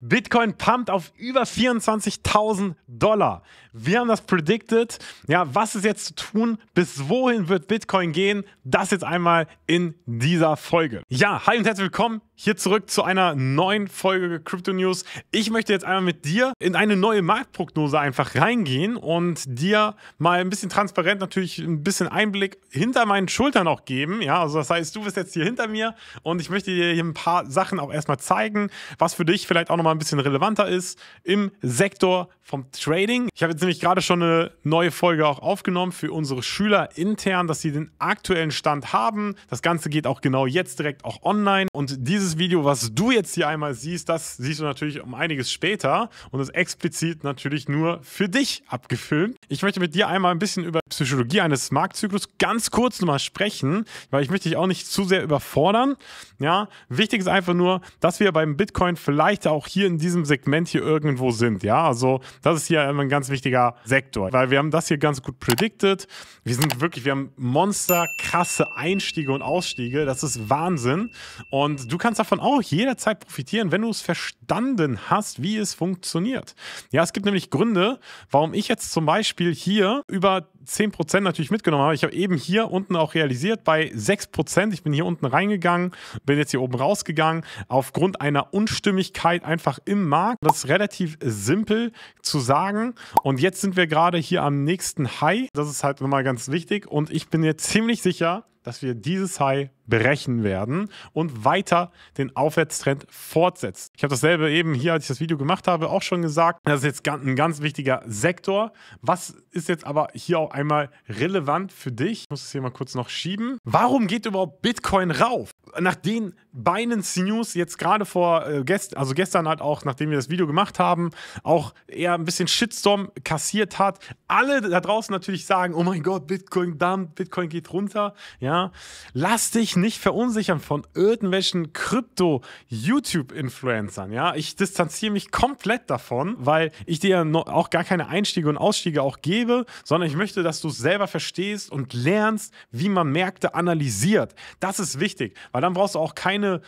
Bitcoin pumpt auf über 24.000 Dollar. Wir haben das predicted. Ja, was ist jetzt zu tun? Bis wohin wird Bitcoin gehen? Das jetzt einmal in dieser Folge. Ja, hi und herzlich willkommen. Hier zurück zu einer neuen Folge Crypto News. Ich möchte jetzt einmal mit dir in eine neue Marktprognose einfach reingehen und dir mal ein bisschen transparent natürlich ein bisschen Einblick hinter meinen Schultern auch geben. Ja, also das heißt, du bist jetzt hier hinter mir und ich möchte dir hier ein paar Sachen auch erstmal zeigen, was für dich vielleicht auch nochmal ein bisschen relevanter ist im Sektor vom Trading. Ich habe jetzt nämlich gerade schon eine neue Folge auch aufgenommen für unsere Schüler intern, dass sie den aktuellen Stand haben. Das Ganze geht auch genau jetzt direkt auch online und dieses dieses Video, was du jetzt hier einmal siehst, das siehst du natürlich um einiges später und ist explizit natürlich nur für dich abgefilmt. Ich möchte mit dir einmal ein bisschen über Psychologie eines Marktzyklus ganz kurz nochmal sprechen, weil ich möchte dich auch nicht zu sehr überfordern. Ja, wichtig ist einfach nur, dass wir beim Bitcoin vielleicht auch hier in diesem Segment hier irgendwo sind. Ja, also das ist hier immer ein ganz wichtiger Sektor, weil wir haben das hier ganz gut predicted. Wir sind wirklich, wir haben monsterkrasse Einstiege und Ausstiege. Das ist Wahnsinn. Und du kannst kannst davon auch jederzeit profitieren, wenn du es verstanden hast, wie es funktioniert. Ja, es gibt nämlich Gründe, warum ich jetzt zum Beispiel hier über 10% natürlich mitgenommen habe. Ich habe eben hier unten auch realisiert bei 6%. Ich bin hier unten reingegangen, bin jetzt hier oben rausgegangen, aufgrund einer Unstimmigkeit einfach im Markt. Das ist relativ simpel zu sagen. Und jetzt sind wir gerade hier am nächsten High. Das ist halt nochmal ganz wichtig. Und ich bin jetzt ziemlich sicher, dass wir dieses High brechen werden und weiter den Aufwärtstrend fortsetzen. Ich habe dasselbe eben hier, als ich das Video gemacht habe, auch schon gesagt. Das ist jetzt ein ganz wichtiger Sektor. Was ist jetzt aber hier auch einmal relevant für dich. Ich muss es hier mal kurz noch schieben. Warum geht überhaupt Bitcoin rauf? Nachdem Binance News jetzt gerade vor, äh, gest also gestern halt auch, nachdem wir das Video gemacht haben, auch eher ein bisschen Shitstorm kassiert hat. Alle da draußen natürlich sagen, oh mein Gott, Bitcoin dann Bitcoin geht runter. Ja, lass dich nicht verunsichern von irgendwelchen Krypto-YouTube-Influencern. Ja, ich distanziere mich komplett davon, weil ich dir ja auch gar keine Einstiege und Ausstiege auch gebe, sondern ich möchte dass du es selber verstehst und lernst, wie man Märkte analysiert. Das ist wichtig, weil dann brauchst du auch keine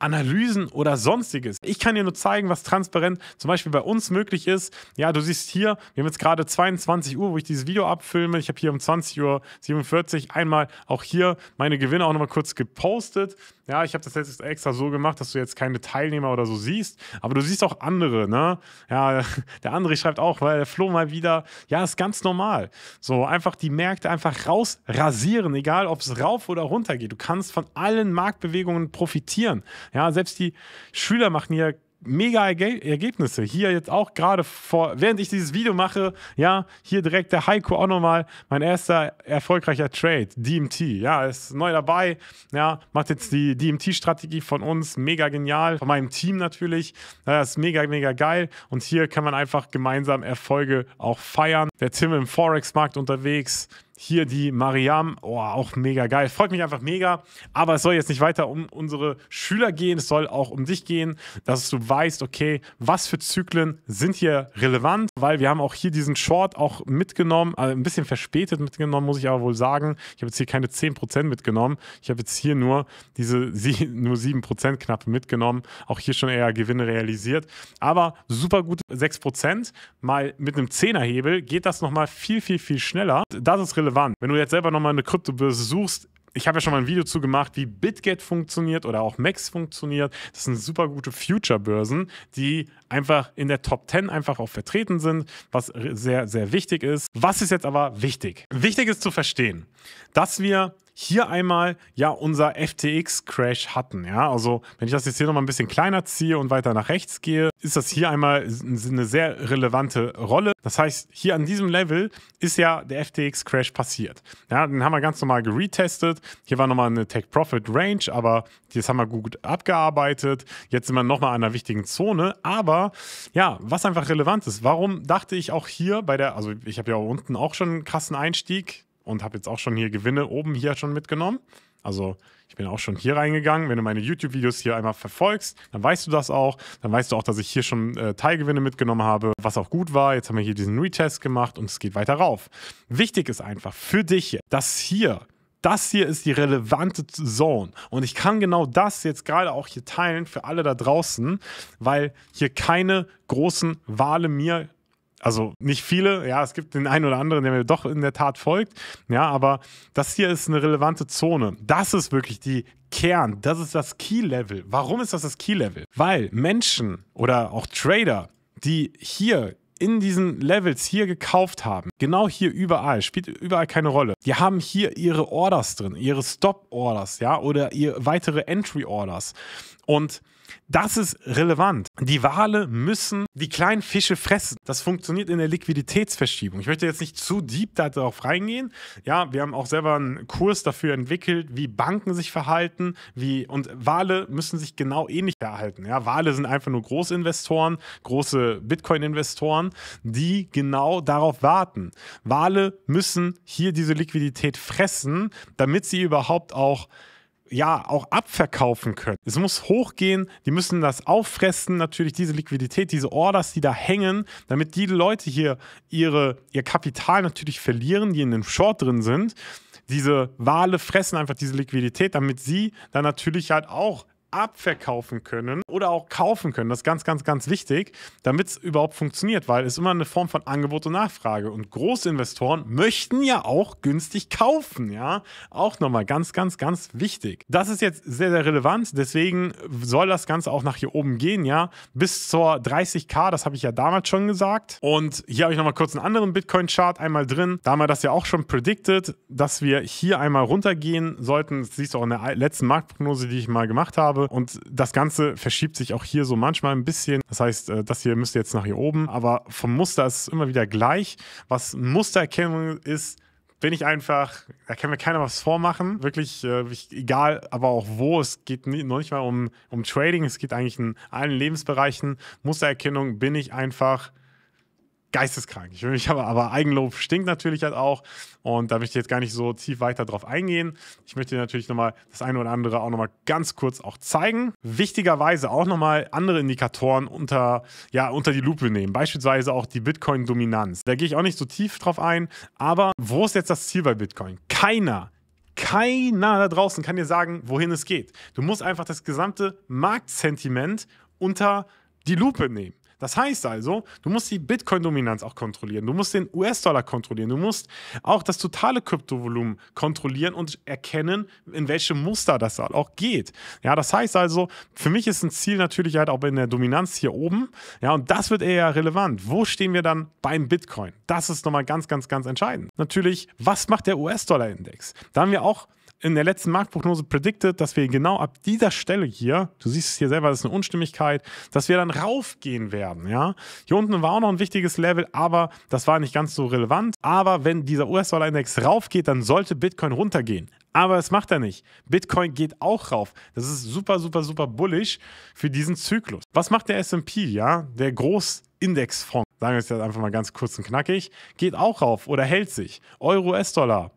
Analysen oder sonstiges. Ich kann dir nur zeigen, was transparent zum Beispiel bei uns möglich ist. Ja, du siehst hier, wir haben jetzt gerade 22 Uhr, wo ich dieses Video abfilme. Ich habe hier um 20.47 Uhr einmal auch hier meine Gewinne auch nochmal kurz gepostet. Ja, ich habe das jetzt extra so gemacht, dass du jetzt keine Teilnehmer oder so siehst, aber du siehst auch andere, ne? Ja, der andere schreibt auch, weil der Flo mal wieder, ja, ist ganz normal. So einfach die Märkte einfach rausrasieren, egal ob es rauf oder runter geht. Du kannst von allen Marktbewegungen profitieren. Ja, selbst die Schüler machen hier mega Ergebnisse. Hier jetzt auch gerade vor, während ich dieses Video mache, ja, hier direkt der Heiko auch nochmal, mein erster erfolgreicher Trade, DMT. Ja, ist neu dabei, ja, macht jetzt die DMT-Strategie von uns, mega genial, von meinem Team natürlich. Das ist mega, mega geil. Und hier kann man einfach gemeinsam Erfolge auch feiern. Der Tim im Forex-Markt unterwegs, hier die Mariam, oh, auch mega geil. Freut mich einfach mega. Aber es soll jetzt nicht weiter um unsere Schüler gehen, es soll auch um dich gehen, dass du weißt, okay, was für Zyklen sind hier relevant, weil wir haben auch hier diesen Short auch mitgenommen, also ein bisschen verspätet mitgenommen, muss ich aber wohl sagen. Ich habe jetzt hier keine 10% mitgenommen. Ich habe jetzt hier nur diese nur 7% knapp mitgenommen. Auch hier schon eher Gewinne realisiert. Aber super gut 6%. Mal mit einem 10er Hebel geht das nochmal viel, viel, viel schneller. Das ist relevant relevant. Wenn du jetzt selber nochmal eine Kryptobörse suchst, ich habe ja schon mal ein Video zu gemacht, wie BitGet funktioniert oder auch Max funktioniert. Das sind super gute Future-Börsen, die einfach in der Top 10 einfach auch vertreten sind, was sehr, sehr wichtig ist. Was ist jetzt aber wichtig? Wichtig ist zu verstehen, dass wir hier einmal ja unser FTX-Crash hatten. Ja, also wenn ich das jetzt hier nochmal ein bisschen kleiner ziehe und weiter nach rechts gehe, ist das hier einmal eine sehr relevante Rolle. Das heißt, hier an diesem Level ist ja der FTX-Crash passiert. Ja, den haben wir ganz normal geretestet. Hier war nochmal eine tech profit range aber das haben wir gut abgearbeitet. Jetzt sind wir nochmal an einer wichtigen Zone. Aber ja, was einfach relevant ist, warum dachte ich auch hier bei der, also ich habe ja unten auch schon einen krassen Einstieg, und habe jetzt auch schon hier Gewinne oben hier schon mitgenommen. Also ich bin auch schon hier reingegangen. Wenn du meine YouTube-Videos hier einmal verfolgst, dann weißt du das auch. Dann weißt du auch, dass ich hier schon äh, Teilgewinne mitgenommen habe, was auch gut war. Jetzt haben wir hier diesen Retest gemacht und es geht weiter rauf. Wichtig ist einfach für dich, dass hier das hier ist die relevante Zone. Und ich kann genau das jetzt gerade auch hier teilen für alle da draußen, weil hier keine großen Wale mir also nicht viele, ja, es gibt den einen oder anderen, der mir doch in der Tat folgt, ja, aber das hier ist eine relevante Zone. Das ist wirklich die Kern, das ist das Key-Level. Warum ist das das Key-Level? Weil Menschen oder auch Trader, die hier in diesen Levels hier gekauft haben, genau hier überall, spielt überall keine Rolle. Die haben hier ihre Orders drin, ihre Stop-Orders, ja, oder ihre weitere Entry-Orders. Und das ist relevant. Die Wale müssen die kleinen Fische fressen. Das funktioniert in der Liquiditätsverschiebung. Ich möchte jetzt nicht zu deep darauf reingehen. Ja, wir haben auch selber einen Kurs dafür entwickelt, wie Banken sich verhalten, wie und Wale müssen sich genau ähnlich verhalten. Ja, Wale sind einfach nur Großinvestoren, große Bitcoin-Investoren, die genau darauf warten. Wale müssen hier diese Liquidität fressen, damit sie überhaupt auch ja auch abverkaufen können. Es muss hochgehen, die müssen das auffressen, natürlich diese Liquidität, diese Orders, die da hängen, damit die Leute hier ihre, ihr Kapital natürlich verlieren, die in dem Short drin sind. Diese Wale fressen einfach diese Liquidität, damit sie dann natürlich halt auch abverkaufen können oder auch kaufen können. Das ist ganz, ganz, ganz wichtig, damit es überhaupt funktioniert, weil es immer eine Form von Angebot und Nachfrage und große Investoren möchten ja auch günstig kaufen, ja. Auch nochmal ganz, ganz, ganz wichtig. Das ist jetzt sehr, sehr relevant, deswegen soll das Ganze auch nach hier oben gehen, ja. Bis zur 30k, das habe ich ja damals schon gesagt. Und hier habe ich nochmal kurz einen anderen Bitcoin-Chart einmal drin. Da haben wir das ja auch schon predicted, dass wir hier einmal runtergehen sollten. Das siehst du auch in der letzten Marktprognose, die ich mal gemacht habe habe. Und das Ganze verschiebt sich auch hier so manchmal ein bisschen. Das heißt, äh, das hier müsste jetzt nach hier oben, aber vom Muster ist es immer wieder gleich. Was Mustererkennung ist, bin ich einfach, da kann mir keiner was vormachen. Wirklich, äh, egal, aber auch wo. Es geht nie, noch nicht mal um, um Trading, es geht eigentlich in allen Lebensbereichen. Mustererkennung bin ich einfach geisteskrank. Ich will mich aber, aber Eigenlob stinkt natürlich halt auch. Und da möchte ich jetzt gar nicht so tief weiter drauf eingehen. Ich möchte dir natürlich nochmal das eine oder andere auch nochmal ganz kurz auch zeigen. Wichtigerweise auch nochmal andere Indikatoren unter, ja, unter die Lupe nehmen. Beispielsweise auch die Bitcoin-Dominanz. Da gehe ich auch nicht so tief drauf ein. Aber wo ist jetzt das Ziel bei Bitcoin? Keiner keiner da draußen kann dir sagen, wohin es geht. Du musst einfach das gesamte Marktsentiment unter die Lupe nehmen. Das heißt also, du musst die Bitcoin-Dominanz auch kontrollieren, du musst den US-Dollar kontrollieren, du musst auch das totale Kryptovolumen kontrollieren und erkennen, in welchem Muster das auch geht. Ja, das heißt also, für mich ist ein Ziel natürlich halt auch in der Dominanz hier oben. Ja, und das wird eher relevant. Wo stehen wir dann beim Bitcoin? Das ist nochmal ganz, ganz, ganz entscheidend. Natürlich, was macht der US-Dollar-Index? Da haben wir auch in der letzten Marktprognose predicted, dass wir genau ab dieser Stelle hier, du siehst es hier selber, das ist eine Unstimmigkeit, dass wir dann raufgehen werden. Ja? Hier unten war auch noch ein wichtiges Level, aber das war nicht ganz so relevant. Aber wenn dieser US-Dollar-Index raufgeht, dann sollte Bitcoin runtergehen. Aber es macht er nicht. Bitcoin geht auch rauf. Das ist super, super, super bullish für diesen Zyklus. Was macht der S&P, ja? Der Großindexfonds, sagen wir es jetzt einfach mal ganz kurz und knackig, geht auch rauf oder hält sich. Euro, US-Dollar,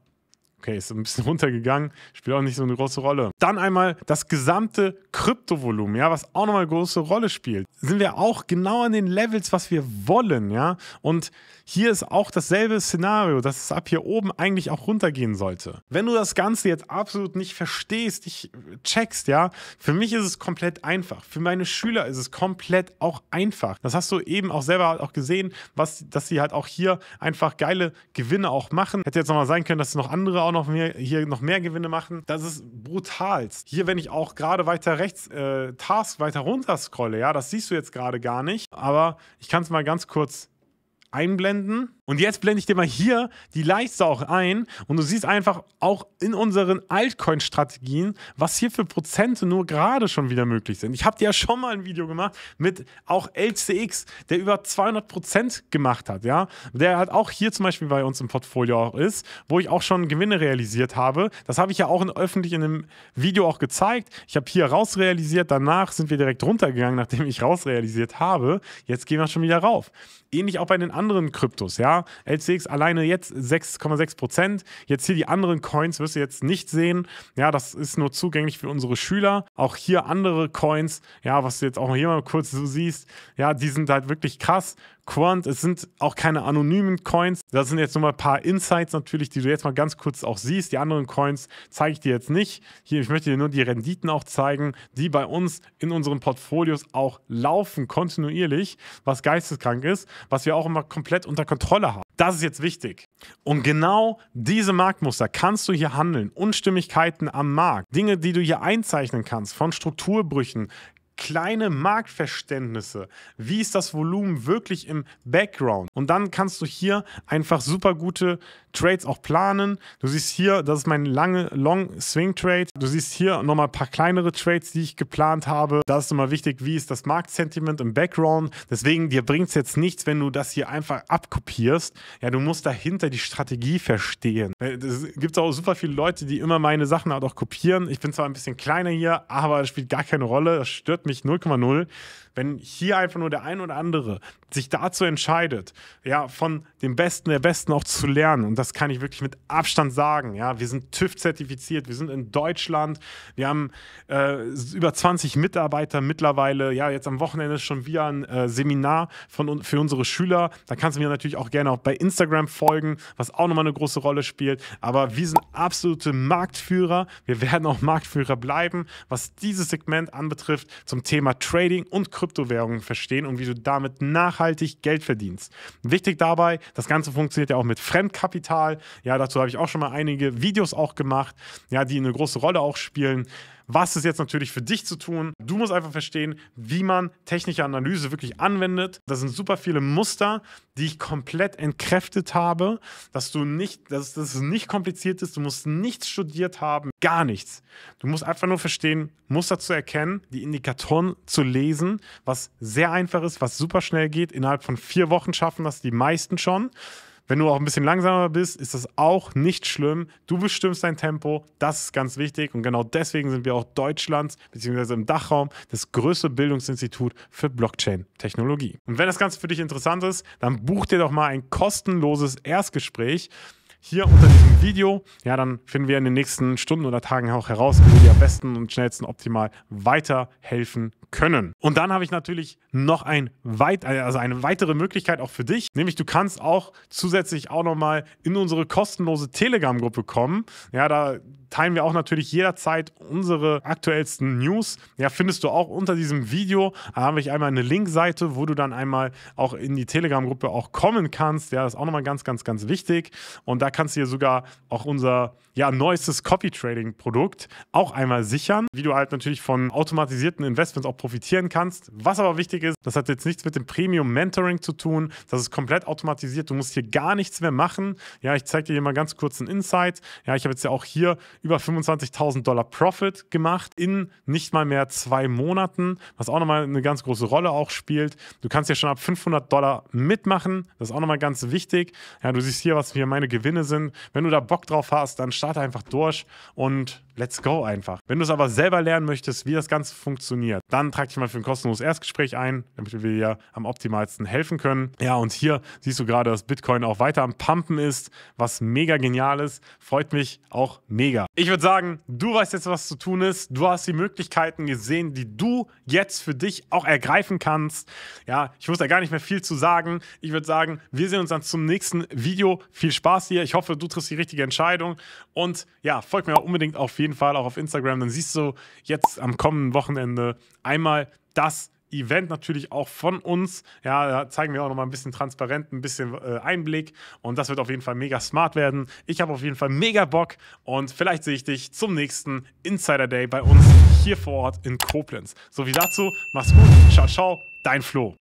Okay, ist ein bisschen runtergegangen, spielt auch nicht so eine große Rolle. Dann einmal das gesamte Kryptovolumen, ja, was auch nochmal eine große Rolle spielt. Sind wir auch genau an den Levels, was wir wollen, ja? Und hier ist auch dasselbe Szenario, dass es ab hier oben eigentlich auch runtergehen sollte. Wenn du das Ganze jetzt absolut nicht verstehst, nicht checkst, ja, für mich ist es komplett einfach. Für meine Schüler ist es komplett auch einfach. Das hast du eben auch selber halt auch gesehen, was, dass sie halt auch hier einfach geile Gewinne auch machen. Hätte jetzt nochmal sein können, dass es noch andere auch noch mehr, hier noch mehr Gewinne machen. Das ist brutal. Hier, wenn ich auch gerade weiter rechts äh, Task weiter runter scrolle, ja, das siehst du jetzt gerade gar nicht, aber ich kann es mal ganz kurz einblenden. Und jetzt blende ich dir mal hier die Leiste auch ein und du siehst einfach auch in unseren Altcoin-Strategien, was hier für Prozente nur gerade schon wieder möglich sind. Ich habe dir ja schon mal ein Video gemacht mit auch LCX, der über 200 Prozent gemacht hat, ja. Der halt auch hier zum Beispiel bei uns im Portfolio auch ist, wo ich auch schon Gewinne realisiert habe. Das habe ich ja auch in, öffentlich in einem Video auch gezeigt. Ich habe hier rausrealisiert, danach sind wir direkt runtergegangen, nachdem ich rausrealisiert habe. Jetzt gehen wir schon wieder rauf. Ähnlich auch bei den anderen Kryptos, ja. LCX alleine jetzt 6,6 Prozent. Jetzt hier die anderen Coins wirst du jetzt nicht sehen. Ja, das ist nur zugänglich für unsere Schüler. Auch hier andere Coins, ja, was du jetzt auch hier mal kurz so siehst, ja, die sind halt wirklich krass. Quant, es sind auch keine anonymen Coins. Das sind jetzt nochmal ein paar Insights natürlich, die du jetzt mal ganz kurz auch siehst. Die anderen Coins zeige ich dir jetzt nicht. Hier, ich möchte dir nur die Renditen auch zeigen, die bei uns in unseren Portfolios auch laufen, kontinuierlich, was geisteskrank ist, was wir auch immer komplett unter Kontrolle haben. Das ist jetzt wichtig. Und genau diese Marktmuster kannst du hier handeln. Unstimmigkeiten am Markt, Dinge, die du hier einzeichnen kannst, von Strukturbrüchen, kleine Marktverständnisse. Wie ist das Volumen wirklich im Background? Und dann kannst du hier einfach super gute Trades auch planen. Du siehst hier, das ist mein lange Long Swing Trade. Du siehst hier nochmal ein paar kleinere Trades, die ich geplant habe. Da ist nochmal wichtig, wie ist das Marktsentiment im Background. Deswegen, dir bringt es jetzt nichts, wenn du das hier einfach abkopierst. Ja, du musst dahinter die Strategie verstehen. Es äh, gibt auch super viele Leute, die immer meine Sachen halt auch kopieren. Ich bin zwar ein bisschen kleiner hier, aber das spielt gar keine Rolle. Das stört mich mich 0,0 wenn hier einfach nur der ein oder andere sich dazu entscheidet, ja, von dem Besten der Besten auch zu lernen, und das kann ich wirklich mit Abstand sagen, ja, wir sind TÜV-zertifiziert, wir sind in Deutschland, wir haben äh, über 20 Mitarbeiter mittlerweile, ja, jetzt am Wochenende schon wieder ein äh, Seminar von, für unsere Schüler, da kannst du mir natürlich auch gerne auch bei Instagram folgen, was auch nochmal eine große Rolle spielt, aber wir sind absolute Marktführer, wir werden auch Marktführer bleiben, was dieses Segment anbetrifft, zum Thema Trading und Krypto Kryptowährungen verstehen und wie du damit nachhaltig Geld verdienst. Wichtig dabei, das Ganze funktioniert ja auch mit Fremdkapital. Ja, dazu habe ich auch schon mal einige Videos auch gemacht, ja, die eine große Rolle auch spielen. Was ist jetzt natürlich für dich zu tun? Du musst einfach verstehen, wie man technische Analyse wirklich anwendet. Das sind super viele Muster, die ich komplett entkräftet habe, dass du nicht, dass, dass es nicht kompliziert ist. Du musst nichts studiert haben, gar nichts. Du musst einfach nur verstehen, Muster zu erkennen, die Indikatoren zu lesen, was sehr einfach ist, was super schnell geht. Innerhalb von vier Wochen schaffen das die meisten schon. Wenn du auch ein bisschen langsamer bist, ist das auch nicht schlimm. Du bestimmst dein Tempo. Das ist ganz wichtig. Und genau deswegen sind wir auch Deutschlands bzw. im Dachraum das größte Bildungsinstitut für Blockchain-Technologie. Und wenn das Ganze für dich interessant ist, dann buch dir doch mal ein kostenloses Erstgespräch hier unter diesem Video. Ja, dann finden wir in den nächsten Stunden oder Tagen auch heraus, wie wir dir am besten und schnellsten optimal weiterhelfen können. Und dann habe ich natürlich noch ein weit, also eine weitere Möglichkeit auch für dich, nämlich du kannst auch zusätzlich auch nochmal in unsere kostenlose Telegram-Gruppe kommen. Ja, da teilen wir auch natürlich jederzeit unsere aktuellsten News. Ja, findest du auch unter diesem Video. Da habe ich einmal eine Linkseite, wo du dann einmal auch in die Telegram-Gruppe auch kommen kannst. Ja, das ist auch nochmal ganz, ganz, ganz wichtig. Und da kannst du dir sogar auch unser ja, neuestes Copy-Trading-Produkt auch einmal sichern, wie du halt natürlich von automatisierten Investments auch profitieren kannst. Was aber wichtig ist, das hat jetzt nichts mit dem Premium Mentoring zu tun. Das ist komplett automatisiert. Du musst hier gar nichts mehr machen. Ja, ich zeige dir hier mal ganz kurz einen Insight. Ja, ich habe jetzt ja auch hier über 25.000 Dollar Profit gemacht in nicht mal mehr zwei Monaten, was auch nochmal eine ganz große Rolle auch spielt. Du kannst ja schon ab 500 Dollar mitmachen. Das ist auch nochmal ganz wichtig. Ja, du siehst hier, was hier meine Gewinne sind. Wenn du da Bock drauf hast, dann starte einfach durch und let's go einfach. Wenn du es aber selber lernen möchtest, wie das Ganze funktioniert, dann dann trag dich mal für ein kostenloses Erstgespräch ein, damit wir dir am optimalsten helfen können. Ja, und hier siehst du gerade, dass Bitcoin auch weiter am Pumpen ist, was mega genial ist. Freut mich auch mega. Ich würde sagen, du weißt jetzt, was zu tun ist. Du hast die Möglichkeiten gesehen, die du jetzt für dich auch ergreifen kannst. Ja, ich muss da gar nicht mehr viel zu sagen. Ich würde sagen, wir sehen uns dann zum nächsten Video. Viel Spaß hier. Ich hoffe, du triffst die richtige Entscheidung. Und ja, folgt mir auch unbedingt auf jeden Fall auch auf Instagram. Dann siehst du jetzt am kommenden Wochenende ein einmal das Event natürlich auch von uns. Ja, da zeigen wir auch nochmal ein bisschen transparent, ein bisschen äh, Einblick. Und das wird auf jeden Fall mega smart werden. Ich habe auf jeden Fall mega Bock und vielleicht sehe ich dich zum nächsten Insider Day bei uns hier vor Ort in Koblenz. So wie dazu, mach's gut, ciao, ciao, dein Flo.